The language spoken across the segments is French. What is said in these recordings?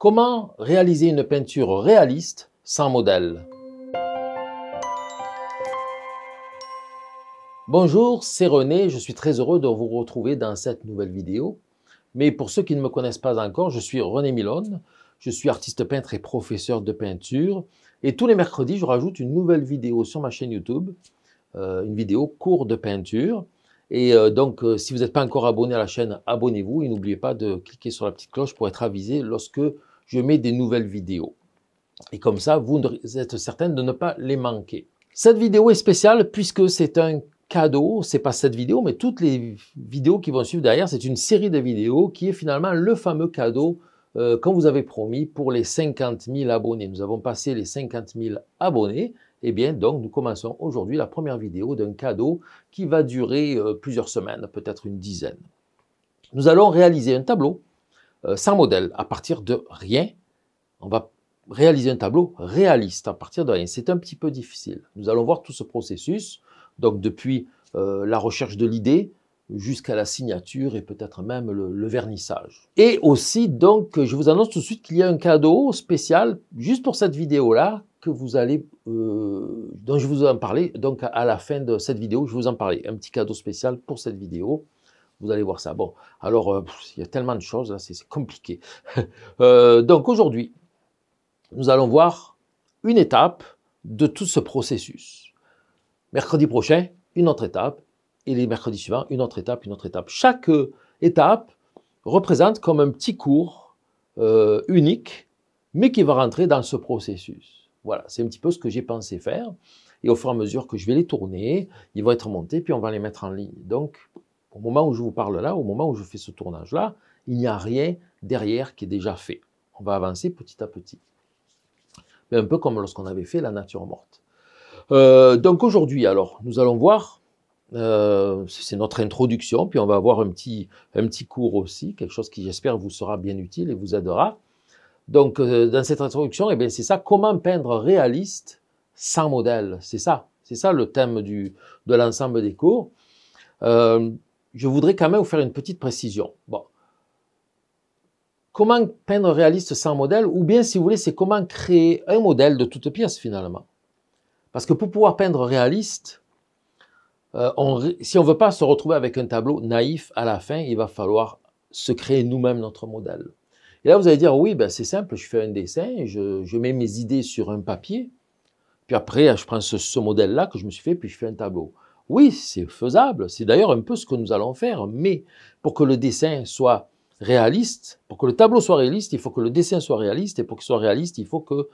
Comment réaliser une peinture réaliste sans modèle Bonjour, c'est René, je suis très heureux de vous retrouver dans cette nouvelle vidéo. Mais pour ceux qui ne me connaissent pas encore, je suis René Milone, je suis artiste peintre et professeur de peinture. Et tous les mercredis, je rajoute une nouvelle vidéo sur ma chaîne YouTube, euh, une vidéo cours de peinture. Et euh, donc, euh, si vous n'êtes pas encore abonné à la chaîne, abonnez-vous et n'oubliez pas de cliquer sur la petite cloche pour être avisé lorsque je mets des nouvelles vidéos. Et comme ça, vous êtes certain de ne pas les manquer. Cette vidéo est spéciale puisque c'est un cadeau, c'est pas cette vidéo, mais toutes les vidéos qui vont suivre derrière, c'est une série de vidéos qui est finalement le fameux cadeau euh, qu'on vous avait promis pour les 50 000 abonnés. Nous avons passé les 50 000 abonnés. Eh bien, donc, nous commençons aujourd'hui la première vidéo d'un cadeau qui va durer euh, plusieurs semaines, peut-être une dizaine. Nous allons réaliser un tableau euh, sans modèle, à partir de rien. On va réaliser un tableau réaliste à partir de rien. C'est un petit peu difficile. Nous allons voir tout ce processus, donc depuis euh, la recherche de l'idée jusqu'à la signature et peut-être même le, vernissage. Et aussi, donc, je vous annonce tout de suite qu'il y a un cadeau spécial juste pour cette vidéo-là que vous allez, euh, dont je vous en parler donc à la fin de cette vidéo, je vous en parler un petit cadeau spécial pour cette vidéo. Vous allez voir ça. Bon, alors, euh, il y a tellement de choses, c'est compliqué. Euh, donc aujourd'hui, nous allons voir une étape de tout ce processus. Mercredi prochain, une autre étape, et les mercredis suivants, une autre étape, une autre étape. Chaque euh, étape représente comme un petit cours unique, mais qui va rentrer dans ce processus. Voilà, c'est un petit peu ce que j'ai pensé faire. Et au fur et à mesure que je vais les tourner, ils vont être montés, puis on va les mettre en ligne. Donc, au moment où je vous parle là, au moment où je fais ce tournage-là, il n'y a rien derrière qui est déjà fait. On va avancer petit à petit. un peu comme lorsqu'on avait fait la nature morte. Euh, donc aujourd'hui, alors, nous allons voir, euh, c'est notre introduction, puis on va avoir un petit, un petit cours aussi, quelque chose qui j'espère vous sera bien utile et vous aidera. Donc euh, dans cette introduction, eh c'est ça, comment peindre réaliste sans modèle. C'est ça, c'est ça le thème du, de l'ensemble des cours je voudrais quand même vous faire une petite précision. Bon. Comment peindre réaliste sans modèle Ou bien, si vous voulez, c'est comment créer un modèle de toute pièce finalement. Parce que pour pouvoir peindre réaliste, euh, si on ne veut pas se retrouver avec un tableau naïf à la fin, il va falloir se créer nous-mêmes notre modèle. Et là, vous allez dire, oui, ben, c'est simple, je fais un dessin, je, mets mes idées sur un papier, puis après, je prends ce modèle-là que je me suis fait, puis je fais un tableau. Oui, c'est faisable, c'est d'ailleurs un peu ce que nous allons faire, mais pour que le dessin soit réaliste, pour que le tableau soit réaliste, il faut que le dessin soit réaliste, et pour qu'il soit réaliste, il faut qu'il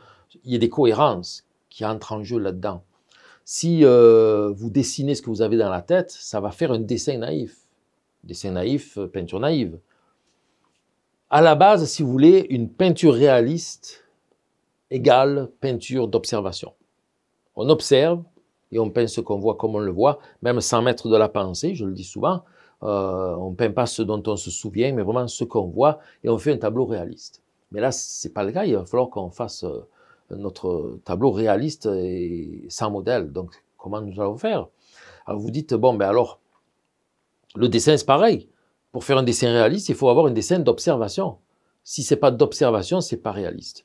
y ait des cohérences qui entrent en jeu là-dedans. Si euh, vous dessinez ce que vous avez dans la tête, ça va faire un dessin naïf. Dessin naïf, euh, peinture naïve. À la base, si vous voulez, une peinture réaliste égale peinture d'observation. On observe, et on peint ce qu'on voit comme on le voit, même sans mettre de la pensée, je le dis souvent. Euh, on ne peint pas ce dont on se souvient, mais vraiment ce qu'on voit, et on fait un tableau réaliste. Mais là, ce n'est pas le cas, il va falloir qu'on fasse euh, notre tableau réaliste et sans modèle. Donc, comment nous allons faire Alors, vous dites, bon, ben alors, le dessin, c'est pareil. Pour faire un dessin réaliste, il faut avoir un dessin d'observation. Si ce n'est pas d'observation, ce n'est pas réaliste.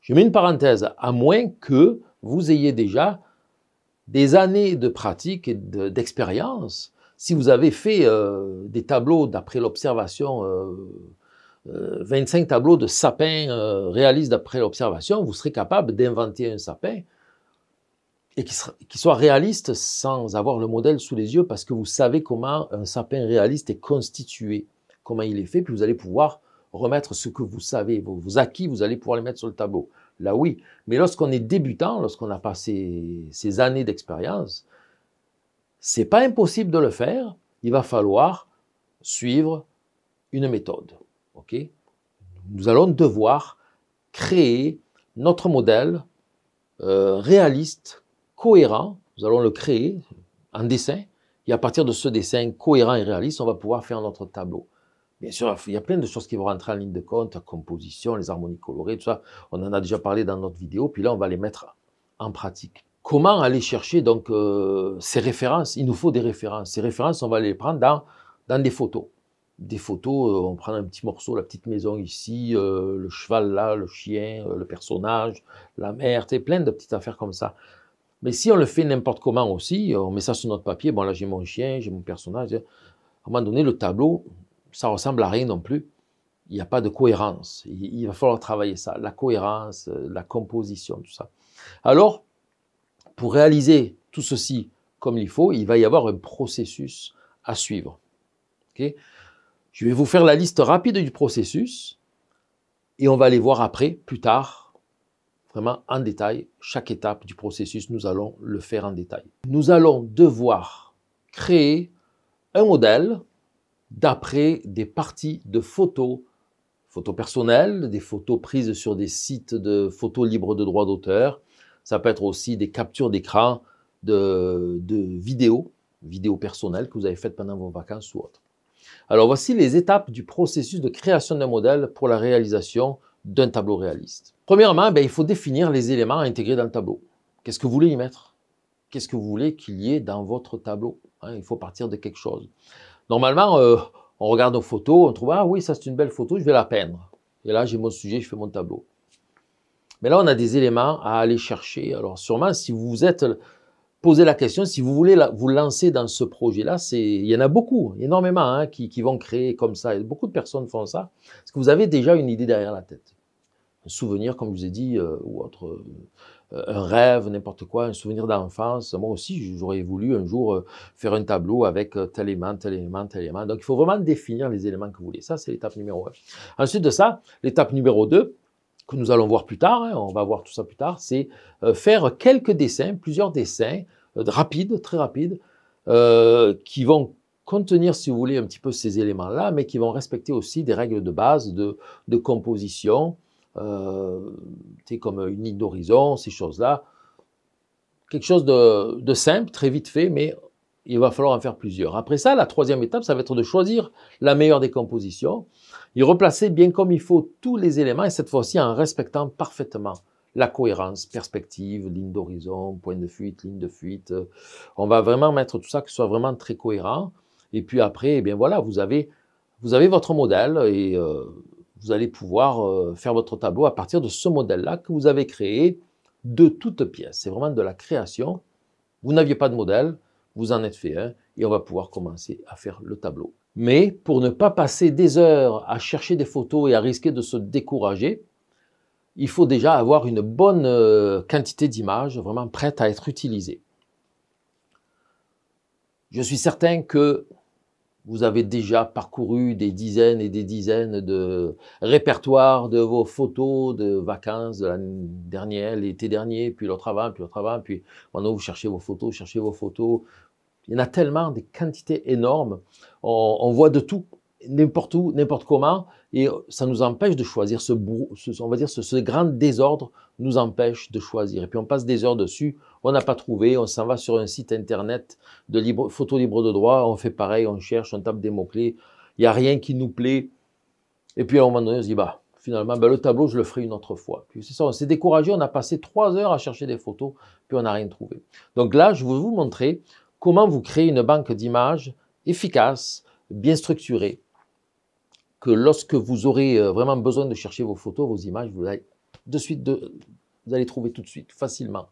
Je mets une parenthèse, à moins que vous ayez déjà des années de pratique et d'expérience, si vous avez fait euh, des tableaux d'après l'observation, 25 euh, euh, tableaux de sapins réalistes d'après l'observation, vous serez capable d'inventer un sapin et qui, soit réaliste sans avoir le modèle sous les yeux parce que vous savez comment un sapin réaliste est constitué, comment il est fait, puis vous allez pouvoir remettre ce que vous savez, vos acquis, vous allez pouvoir les mettre sur le tableau là oui. Mais lorsqu'on est débutant, lorsqu'on a passé ces, années d'expérience, c'est pas impossible de le faire. Il va falloir suivre une méthode. Ok Nous allons devoir créer notre modèle euh, réaliste, cohérent. Nous allons le créer en dessin. Et à partir de ce dessin cohérent et réaliste, on va pouvoir faire notre tableau. Bien sûr, il y a plein de choses qui vont rentrer en ligne de compte, la composition, les harmonies colorées, tout ça. On en a déjà parlé dans notre vidéo, puis là, on va les mettre en pratique. Comment aller chercher donc euh, ces références Il nous faut des références. Ces références, on va les prendre dans, dans des photos. Des photos, euh, on prend un petit morceau, la petite maison ici, euh, le cheval là, le chien, le personnage, la mère, plein de petites affaires comme ça. Mais si on le fait n'importe comment aussi, on met ça sur notre papier, bon là j'ai mon chien, j'ai mon personnage, à un moment donné le tableau, ça ressemble à rien non plus. Il n'y a pas de cohérence. Il, va falloir travailler ça, la cohérence, euh, la composition, tout ça. Alors, pour réaliser tout ceci comme il faut, il va y avoir un processus à suivre. Ok Je vais vous faire la liste rapide du processus et on va aller voir après, plus tard, vraiment en détail, chaque étape du processus, nous allons le faire en détail. Nous allons devoir créer un modèle d'après des parties de photos, photos personnelles, des photos prises sur des sites de photos libres de droits d'auteur. Ça peut être aussi des captures d'écran de, vidéos, vidéos personnelles que vous avez faites pendant vos vacances ou autres. Alors voici les étapes du processus de création d'un modèle pour la réalisation d'un tableau réaliste. Premièrement, ben, il faut définir les éléments à intégrer dans le tableau. Qu'est-ce que vous voulez y mettre Qu'est-ce que vous voulez qu'il y ait dans votre tableau hein, Il faut partir de quelque chose. Normalement, euh, on regarde nos photos, on trouve Ah oui, ça c'est une belle photo, je vais la peindre. Et là, j'ai mon sujet, je fais mon tableau. Mais là, on a des éléments à aller chercher. Alors, sûrement, si vous vous êtes posé la question, si vous voulez vous lancer dans ce projet-là, il y en a beaucoup, énormément, hein, qui, vont créer comme ça. beaucoup de personnes font ça. Est-ce que vous avez déjà une idée derrière la tête. Un souvenir, comme je vous ai dit, euh, ou autre. Euh, un rêve, n'importe quoi, un souvenir d'enfance. Moi aussi, j'aurais voulu un jour euh, faire un tableau avec euh, tel élément, tel élément, tel élément. Donc, il faut vraiment définir les éléments que vous voulez. Ça, c'est l'étape numéro 1. Ensuite de ça, l'étape numéro 2, que nous allons voir plus tard, hein, on va voir tout ça plus tard, c'est euh, faire quelques dessins, plusieurs dessins rapides, très rapides, qui vont contenir, si vous voulez, un petit peu ces éléments-là, mais qui vont respecter aussi des règles de base de composition, c'est euh, comme une ligne d'horizon, ces choses-là. Quelque chose de, simple, très vite fait, mais il va falloir en faire plusieurs. Après ça, la troisième étape, ça va être de choisir la meilleure des compositions et replacer bien comme il faut tous les éléments, et cette fois-ci en respectant parfaitement la cohérence, perspective, ligne d'horizon, point de fuite, ligne de fuite. On va vraiment mettre tout ça que soit vraiment très cohérent. Et puis après, eh bien voilà, vous avez, vous avez votre modèle et euh, vous allez pouvoir euh, faire votre tableau à partir de ce modèle-là que vous avez créé de toutes pièces. C'est vraiment de la création. Vous n'aviez pas de modèle, vous en êtes fait et on va pouvoir commencer à faire le tableau. Mais pour ne pas passer des heures à chercher des photos et à risquer de se décourager, il faut déjà avoir une bonne euh, quantité d'images vraiment prêtes à être utilisées. Je suis certain que vous avez déjà parcouru des dizaines et des dizaines de répertoires de vos photos de vacances de l'année dernière, l'été dernier, puis l'autre avant, puis l'autre avant, puis maintenant vous cherchez vos photos, cherchez vos photos. Il y en a tellement des quantités énormes. on voit de tout n'importe où, n'importe comment, et ça nous empêche de choisir ce, on va dire ce, ce, grand désordre nous empêche de choisir. Et puis on passe des heures dessus, on n'a pas trouvé, on s'en va sur un site internet de photos libres de droit, on fait pareil, on cherche, on tape des mots clés, il n'y a rien qui nous plaît. Et puis à un moment donné, on se dit bah, finalement bah, le tableau je le ferai une autre fois. Puis c'est ça, on s'est découragé, on a passé trois heures à chercher des photos, puis on n'a rien trouvé. Donc là, je vais vous montrer comment vous créez une banque d'images efficace, bien structurée que lorsque vous aurez euh, vraiment besoin de chercher vos photos, vos images, vous allez, de suite vous allez trouver tout de suite, facilement,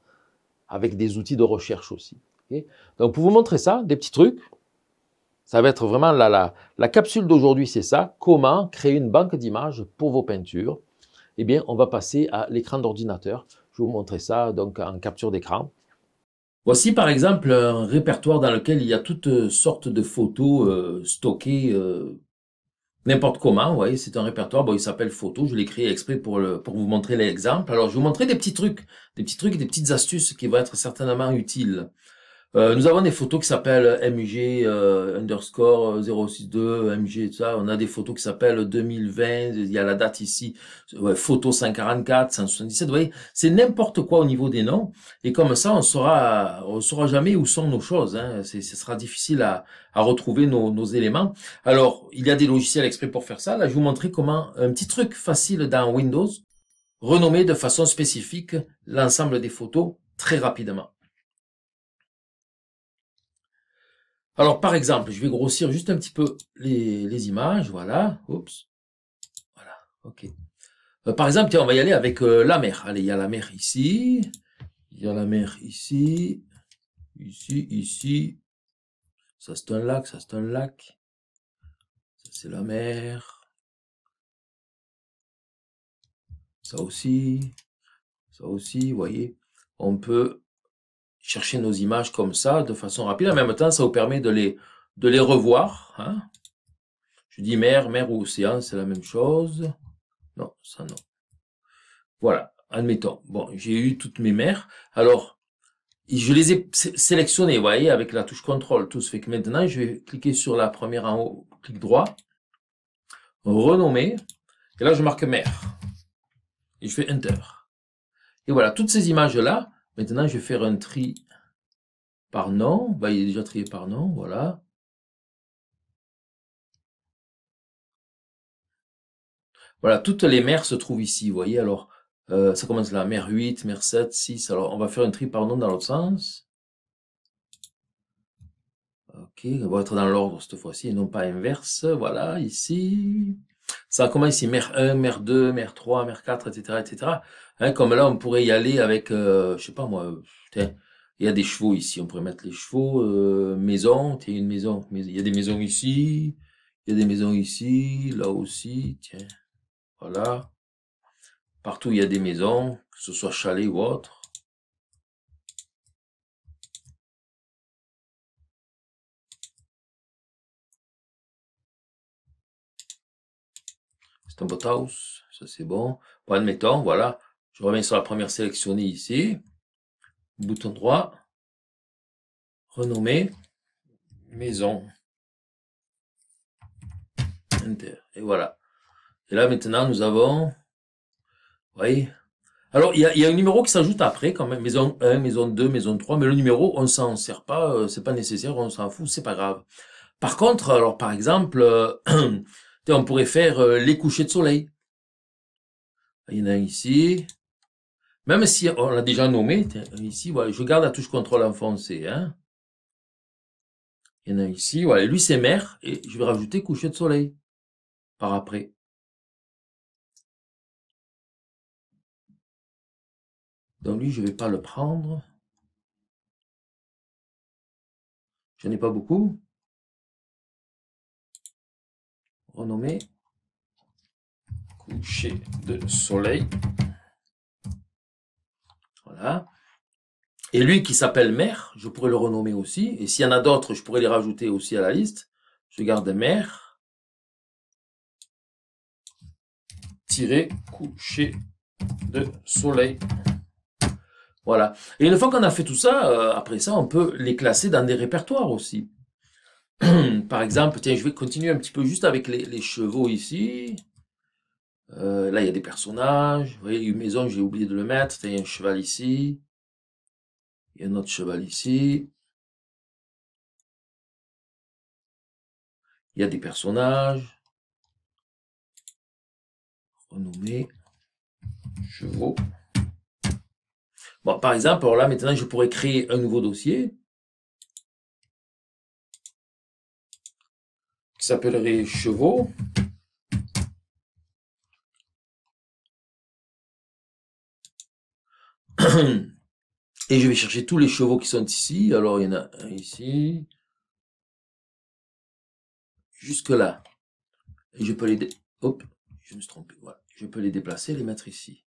avec des outils de recherche aussi. Donc pour vous montrer ça, des petits trucs, ça va être vraiment la, la, la capsule d'aujourd'hui, c'est ça, comment créer une banque d'images pour vos peintures. Eh bien, on va passer à l'écran d'ordinateur. Je vais vous montrer ça donc en capture d'écran. Voici par exemple un répertoire dans lequel il y a toutes sortes de photos euh, stockées euh, N'importe comment, vous voyez, c'est un répertoire, bon, il s'appelle photo, je l'ai créé exprès pour, le, pour vous montrer l'exemple. Alors, je vais vous montrer des petits trucs, des petits trucs, des petites astuces qui vont être certainement utiles. Euh, nous avons des photos qui s'appellent euh, MG euh, underscore 062, MG, tout ça. On a des photos qui s'appellent 2020, il y a la date ici, photo 144, 177. Vous voyez, c'est n'importe quoi au niveau des noms. Et comme ça, on ne on saura jamais où sont nos choses. Hein. Ce sera difficile à, retrouver nos, nos, éléments. Alors, il y a des logiciels exprès pour faire ça. Là, je vais vous montrer comment un petit truc facile dans Windows, renommer de façon spécifique l'ensemble des photos très rapidement. Alors, par exemple, je vais grossir juste un petit peu les, images. Voilà. Oups. Voilà. OK. Euh, par exemple, tiens, on va y aller avec euh, la mer. Allez, il y a la mer ici. Il y a la mer ici. Ici, ici. Ça, c'est un lac. Ça, c'est un lac. Ça, c'est la mer. Ça aussi. Ça aussi, vous voyez. On peut chercher nos images comme ça de façon rapide. En même temps, ça vous permet de les, de les revoir. Hein. Je dis mer, mer ou océan, c'est la même chose. Non, ça non. Voilà, admettons. Bon, j'ai eu toutes mes mères. Alors, je les ai sélectionnées, vous voyez, avec la touche contrôle. Tout ce fait que maintenant, je vais cliquer sur la première en haut, clic droit, renommer, et là, je marque mer. Et je fais Enter. Et voilà, toutes ces images-là, Maintenant, je vais faire un tri par nom. Ben, il est déjà trié par nom, voilà. Voilà, toutes les mères se trouvent ici, vous voyez. Alors, euh, ça commence là, mère 8, mère 7, 6. Alors, on va faire un tri par nom dans l'autre sens. Ok, on va être dans l'ordre cette fois-ci et non pas inverse. Voilà, ici. Ça commence ici, mer 1, mer 2, mer 3, mer 4, etc. etc. comme là, on pourrait y aller avec, euh, je sais pas moi, il y a des chevaux ici, on pourrait mettre les chevaux, euh, maison, une maison, il y a des maisons ici, il y a des maisons ici, là aussi, tiens, voilà. Partout, il y a des maisons, que ce soit chalet ou autre. house, ça c'est bon. Bon, admettons, voilà, je reviens sur la première sélectionnée ici. Bouton droit, renommer, maison. Enter. Et voilà. Et là maintenant, nous avons, vous voyez, alors il y a, un numéro qui s'ajoute après quand même, maison 1, maison 2, maison 3, mais le numéro, on s'en sert pas, euh, c'est pas nécessaire, on s'en fout, c'est pas grave. Par contre, alors par exemple, euh, on pourrait faire euh, les couchers de soleil. Ah, il y en a ici. Même si on l'a déjà nommé, euh, ici, voilà, je garde la touche contrôle enfoncée. Hein. Il y en a ici, voilà, lui c'est mer, et je vais rajouter coucher de soleil par après. Donc lui, je ne vais pas le prendre. Je ai pas beaucoup. renommé coucher de soleil. Voilà. Et lui qui s'appelle mère, je pourrais le renommer aussi. Et s'il y en a d'autres, je pourrais les rajouter aussi à la liste. Je garde mère tirer coucher de soleil. Voilà. Et une fois qu'on a fait tout ça, euh, après ça, on peut les classer dans des répertoires aussi. par exemple, tiens, je vais continuer un petit peu juste avec les, chevaux ici. Euh, là, il y a des personnages. Vous voyez, une maison, j'ai oublié de le mettre. Il y a un cheval ici. Il y a un autre cheval ici. Il y a des personnages. Renommé chevaux. Bon, par exemple, alors là, maintenant, je pourrais créer un nouveau dossier. s'appellerait chevaux. Et je vais chercher tous les chevaux qui sont ici. Alors, il y en a un ici. Jusque là. Et je peux les... Hop, je me Voilà. Je peux les déplacer et les mettre ici.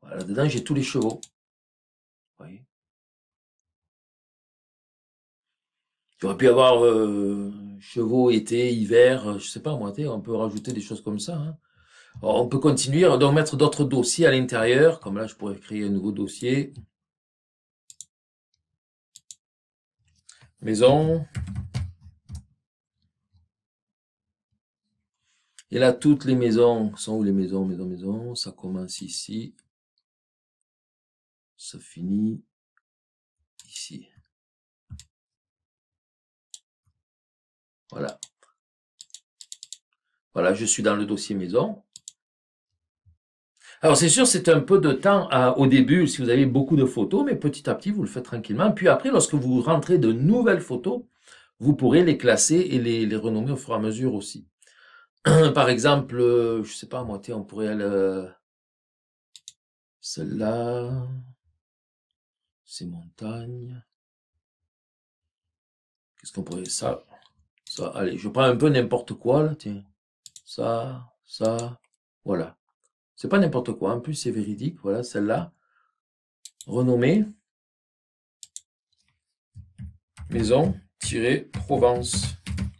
Voilà, dedans, j'ai tous les chevaux. Vous voyez J'aurais pu avoir euh, chevaux été, hiver, euh, je sais pas moi, on peut rajouter des choses comme ça. Hein. on peut continuer, donc mettre d'autres dossiers à l'intérieur, comme là je pourrais créer un nouveau dossier. Maison. Et là, toutes les maisons sont où les maisons, maisons, maisons. Ça commence ici. Ça finit ici. Voilà. Voilà, je suis dans le dossier maison. Alors c'est sûr, c'est un peu de temps au début si vous avez beaucoup de photos, mais petit à petit, vous le faites tranquillement. Puis après, lorsque vous rentrez de nouvelles photos, vous pourrez les classer et les, renommer au fur et à mesure aussi. Par exemple, euh, je ne sais pas, à moitié, on pourrait aller... Euh, celle-là, ces montagnes. Qu'est-ce qu'on pourrait... Ça, allez, je prends un peu n'importe quoi, là, tiens. Ça, ça, voilà. C'est pas n'importe quoi, en plus c'est véridique, voilà, celle-là. Renommée. Maison-Provence.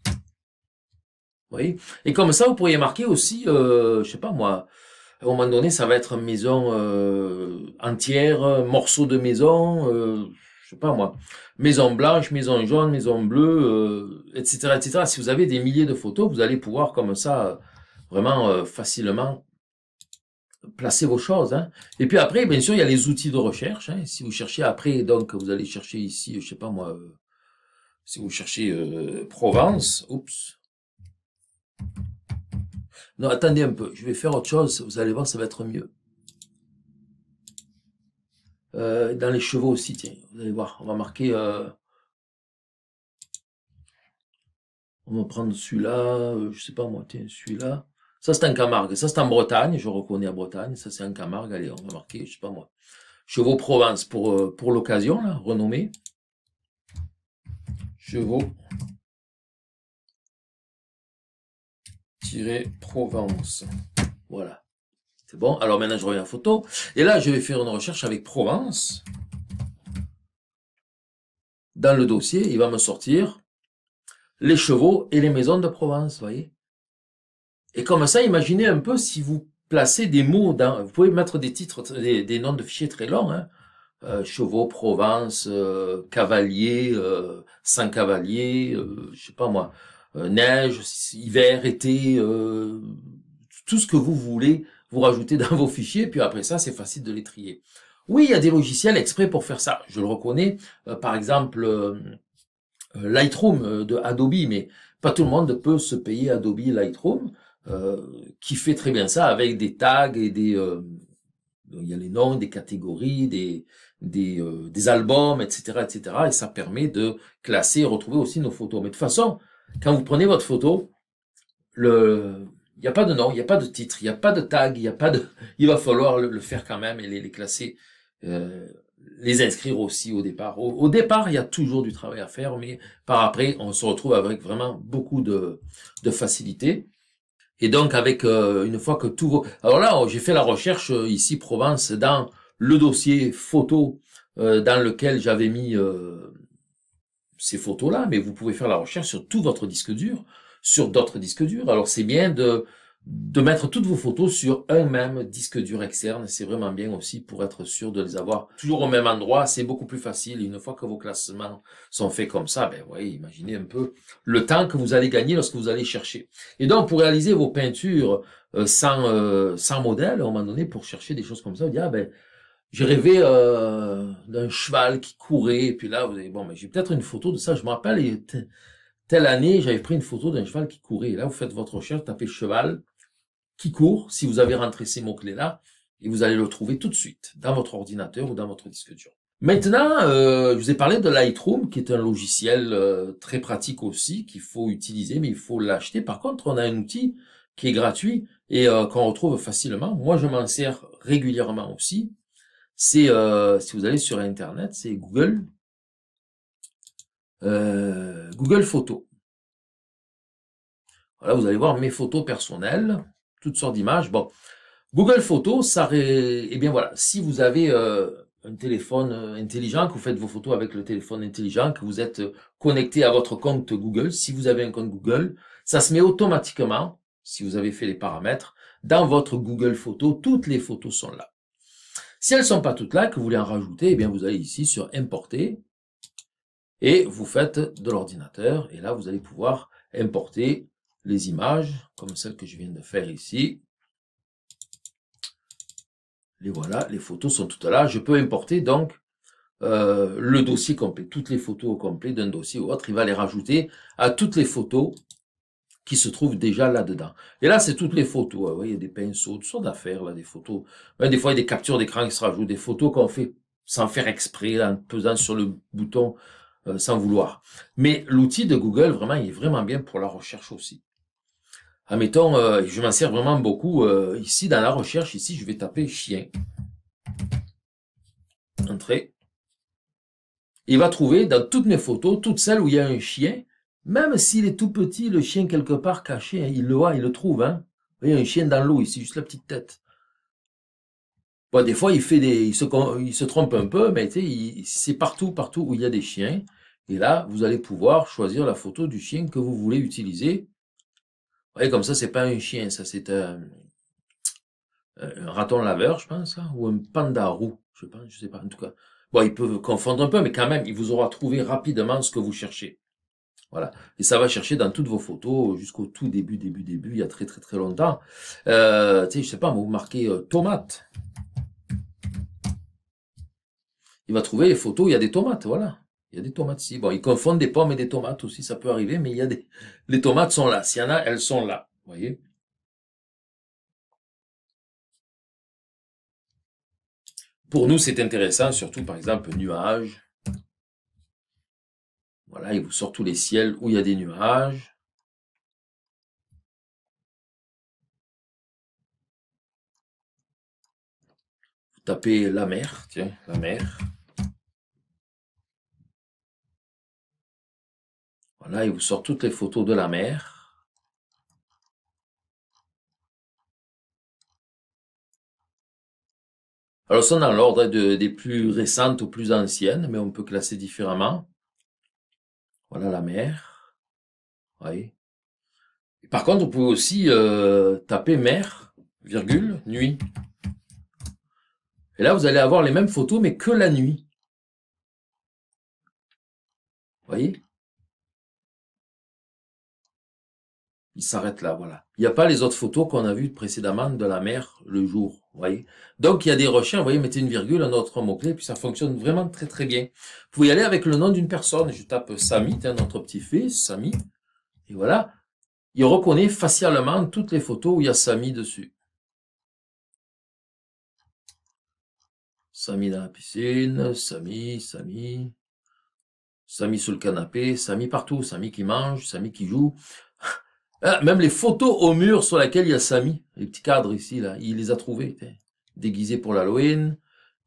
Vous voyez Et comme ça, vous pourriez marquer aussi, euh, je sais pas moi, à un moment donné, ça va être maison euh, entière, euh, morceau de maison, je sais pas moi, maison blanche, maison jaune, maison bleue, etc., euh, etc. Si vous avez des milliers de photos, vous allez pouvoir comme ça euh, vraiment euh, facilement placer vos choses. Hein. Et puis après, bien sûr, il y a les outils de recherche. Hein. Si vous cherchez après, donc vous allez chercher ici, je sais pas moi, si vous cherchez Provence, oups. Non, attendez un peu, je vais faire autre chose, vous allez voir, ça va être mieux. Euh, dans les chevaux aussi, tiens, vous allez voir, on va marquer. Euh, on va prendre celui-là, euh, je sais pas moi, tiens, celui-là. Ça c'est un Camargue, ça c'est en Bretagne, je reconnais à Bretagne, ça c'est un Camargue, allez, on va marquer, je sais pas moi. Chevaux Provence pour, pour l'occasion, là, renommé. Chevaux. Provence. Voilà. C'est bon. Alors maintenant, je reviens en photo. Et là, je vais faire une recherche avec Provence. Dans le dossier, il va me sortir les chevaux et les maisons de Provence, voyez. Et comme ça, imaginez un peu si vous placez des mots dans, vous pouvez mettre des titres, des, noms de fichiers très longs, hein. euh, chevaux, Provence, euh, cavalier, euh, sans cavalier, je sais pas moi, neige, hiver, été, tout ce que vous voulez vous rajoutez dans vos fichiers, puis après ça, c'est facile de les trier. Oui, il y a des logiciels exprès pour faire ça. Je le reconnais. Euh, par exemple, euh, euh, Lightroom de Adobe, mais pas tout le monde peut se payer Adobe Lightroom, qui fait très bien ça avec des tags et des... il y a les noms, des catégories, des, des, albums, etc., etc. Et ça permet de classer et retrouver aussi nos photos. Mais de toute façon, quand vous prenez votre photo, le, il n'y a pas de nom, il n'y a pas de titre, il n'y a pas de tag, il n'y a pas de. Il va falloir le, faire quand même et les, classer, euh, les inscrire aussi au départ. Au, départ, il y a toujours du travail à faire, mais par après, on se retrouve avec vraiment beaucoup de, de facilité. Et donc avec euh, une fois que tout... Alors là, j'ai fait la recherche euh, ici Provence dans le dossier photo dans lequel j'avais mis ces photos-là, mais vous pouvez faire la recherche sur tout votre disque dur sur d'autres disques durs. Alors c'est bien de, de mettre toutes vos photos sur un même disque dur externe. C'est vraiment bien aussi pour être sûr de les avoir toujours au même endroit. C'est beaucoup plus facile. Une fois que vos classements sont faits comme ça, ben voyez, imaginez un peu le temps que vous allez gagner lorsque vous allez chercher. Et donc, pour réaliser vos peintures euh, sans, euh, sans modèle, à un moment donné, pour chercher des choses comme ça, vous dites, ah ben, j'ai rêvé euh, d'un cheval qui courait, et puis là, vous avez, bon, mais ben, j'ai peut-être une photo de ça, je me rappelle, telle année, j'avais pris une photo d'un cheval qui courait. là, vous faites votre recherche, tapez cheval qui court, si vous avez rentré ces mots-clés-là, et vous allez le trouver tout de suite dans votre ordinateur ou dans votre disque dur. Maintenant, euh, je vous ai parlé de Lightroom, qui est un logiciel euh, très pratique aussi, qu'il faut utiliser, mais il faut l'acheter. Par contre, on a un outil qui est gratuit et euh, qu'on retrouve facilement. Moi, je m'en sers régulièrement aussi. C'est, si vous allez sur Internet, c'est Google euh, Google Photos. Voilà, vous allez voir mes photos personnelles, toutes sortes d'images. Bon, Google Photos, ça, ré... eh bien voilà, si vous avez euh, un téléphone euh, intelligent, que vous faites vos photos avec le téléphone intelligent, que vous êtes connecté à votre compte Google, si vous avez un compte Google, ça se met automatiquement, si vous avez fait les paramètres, dans votre Google Photos, toutes les photos sont là. Si elles ne sont pas toutes là, que vous voulez en rajouter, eh bien vous allez ici sur importer, et vous faites de l'ordinateur, et là vous allez pouvoir importer les images, comme celles que je viens de faire ici. Les voilà, les photos sont toutes là. Je peux importer donc euh, le dossier complet, toutes les photos au complet d'un dossier ou autre. Il va les rajouter à toutes les photos qui se trouvent déjà là-dedans. Et là, c'est toutes les photos. Hein. Vous voyez, il y a des pinceaux, toutes sortes d'affaires, là, des photos. Des fois, il y a des captures d'écran qui se rajoutent, des photos qu'on fait sans faire exprès, en pesant sur le bouton euh, sans vouloir. Mais l'outil de Google, vraiment, il est vraiment bien pour la recherche aussi. Admettons, euh, je m'en sers vraiment beaucoup. Euh, ici, dans la recherche, ici, je vais taper chien. Entrée. Il va trouver dans toutes mes photos, toutes celles où il y a un chien, même s'il est tout petit, le chien quelque part caché, hein, il le voit, il le trouve. Hein. Vous voyez, un chien dans l'eau, ici, juste la petite tête. des fois, il fait des, se, il trompe un peu, mais c'est partout, partout où il y a des chiens, et là, vous allez pouvoir choisir la photo du chien que vous voulez utiliser. Vous voyez, comme ça, c'est pas un chien, ça c'est un, euh, raton laveur, je pense, hein, ou un panda roux, je pense, je sais pas, en tout cas. Bon, ils peuvent confondre un peu, mais quand même, il vous aura trouvé rapidement ce que vous cherchez. Voilà. Et ça va chercher dans toutes vos photos, jusqu'au tout début, début, début, il y a très très très longtemps. Euh, tu sais, je sais pas, vous marquez euh, tomate. Il va trouver les photos, il y a des tomates, voilà. Il y a des tomates ici. Bon, ils confondent des pommes et des tomates aussi, ça peut arriver, mais il y a des... Les tomates sont là. S'il y en a, elles sont là. Vous voyez Pour nous, c'est intéressant, surtout par exemple nuages. Voilà, il vous sort tous les ciels où il y a des nuages. Vous tapez la mer, tiens, la mer. Là, il vous sort toutes les photos de la mer. Alors, sont dans l'ordre des plus récentes aux plus anciennes, mais on peut classer différemment. Voilà la mer. Oui. Et par contre, vous pouvez aussi euh, taper mer, virgule, nuit. Et là, vous allez avoir les mêmes photos, mais que la nuit. Vous voyez il s'arrête là, voilà. Il n'y a pas les autres photos qu'on a vues précédemment de la mer le jour, voyez. Donc, il y a des rochers vous voyez, mettez une virgule, un autre mot-clé, puis ça fonctionne vraiment très très bien. Vous pouvez y aller avec le nom d'une personne. Je tape Samy, un notre petit-fils, Samy. Et voilà. Il reconnaît facialement toutes les photos où il y a Samy dessus. Samy dans la piscine, Samy, Samy, Samy sur le canapé, Samy partout, Samy qui mange, Samy qui joue. Ah, même les photos au mur sur laquelle il y a Samy, les petits cadres ici, là, il les a trouvés, déguisés pour l'Halloween.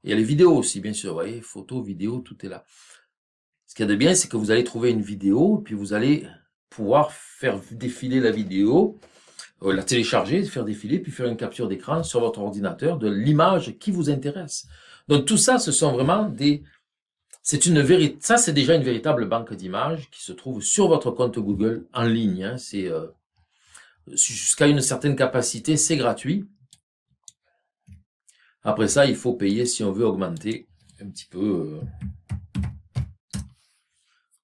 Il y a les vidéos aussi, bien sûr, vous voyez, photos, vidéos, tout est là. Ce qu'il y a de bien, c'est que vous allez trouver une vidéo, puis vous allez pouvoir faire défiler la vidéo, euh, la télécharger, faire défiler, puis faire une capture d'écran sur votre ordinateur de l'image qui vous intéresse. Donc tout ça, ce sont vraiment des... C'est une vérité. Ça, c'est déjà une véritable banque d'images qui se trouve sur votre compte Google en ligne. Hein. c'est... Euh, jusqu'à une certaine capacité, c'est gratuit. Après ça, il faut payer si on veut augmenter un petit peu. Euh,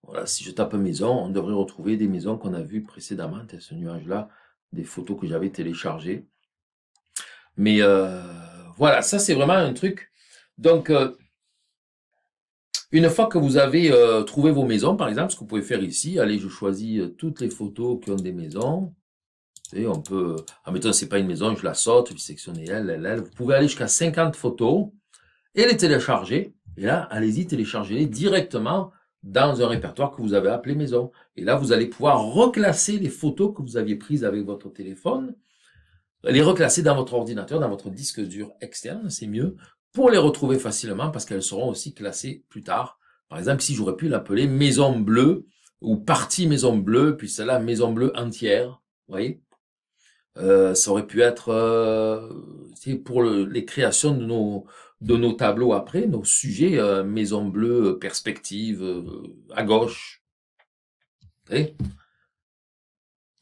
voilà, si je tape maison, on devrait retrouver des maisons qu'on a vues précédemment. ce nuage-là, des photos que j'avais téléchargées. Mais euh, voilà, ça c'est vraiment un truc. Donc, euh, une fois que vous avez trouvé vos maisons, par exemple, ce que vous pouvez faire ici, allez, je choisis toutes les photos qui ont des maisons on peut, en mettant c'est pas une maison, je la saute, je sectionner elle, elle, elle. Vous pouvez aller jusqu'à 50 photos et les télécharger. Et là, allez-y, téléchargez-les directement dans un répertoire que vous avez appelé maison. Et là, vous allez pouvoir reclasser les photos que vous aviez prises avec votre téléphone, les reclasser dans votre ordinateur, dans votre disque dur externe, c'est mieux, pour les retrouver facilement parce qu'elles seront aussi classées plus tard. Par exemple, si j'aurais pu l'appeler maison bleue ou partie maison bleue, puis celle-là maison bleue entière, vous voyez euh, ça aurait pu être euh, pour les créations de nos, de nos tableaux après, nos sujets, euh, Maison Bleue, Perspective, à gauche.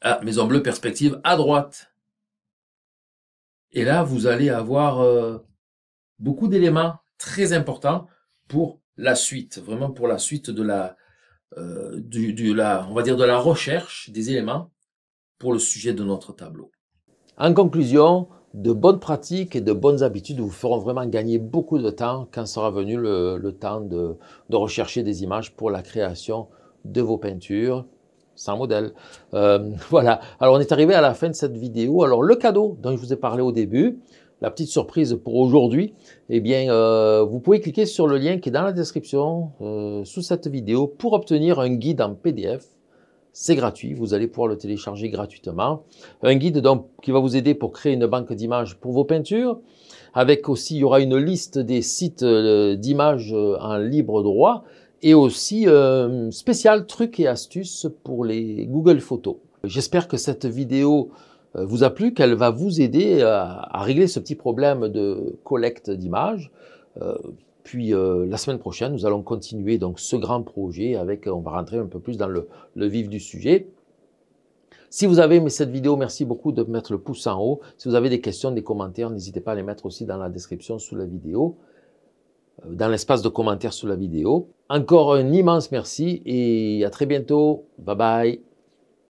ah, Maison Bleue, Perspective, à droite. Et là, vous allez avoir beaucoup d'éléments très importants pour la suite, vraiment pour la suite de la, du, la, on va dire de la recherche des éléments pour le sujet de notre tableau. En conclusion, de bonnes pratiques et de bonnes habitudes vous feront vraiment gagner beaucoup de temps quand sera venu le, temps de, rechercher des images pour la création de vos peintures sans modèle. Euh, voilà, alors on est arrivé à la fin de cette vidéo. Alors le cadeau dont je vous ai parlé au début, la petite surprise pour aujourd'hui, eh bien, euh, vous pouvez cliquer sur le lien qui est dans la description euh, sous cette vidéo pour obtenir un guide en PDF c'est gratuit, vous allez pouvoir le télécharger gratuitement. Un guide donc qui va vous aider pour créer une banque d'images pour vos peintures. Avec aussi, il y aura une liste des sites euh, d'images euh, en libre droit et aussi un euh, spécial truc et astuces pour les Google Photos. J'espère que cette vidéo vous a plu, qu'elle va vous aider à, régler ce petit problème de collecte d'images. Puis euh, la semaine prochaine, nous allons continuer donc ce grand projet avec, euh, on va rentrer un peu plus dans le vif du sujet. Si vous avez aimé cette vidéo, merci beaucoup de mettre le pouce en haut. Si vous avez des questions, des commentaires, n'hésitez pas à les mettre aussi dans la description sous la vidéo, euh, dans l'espace de commentaires sous la vidéo. Encore un immense merci et à très bientôt. Bye bye.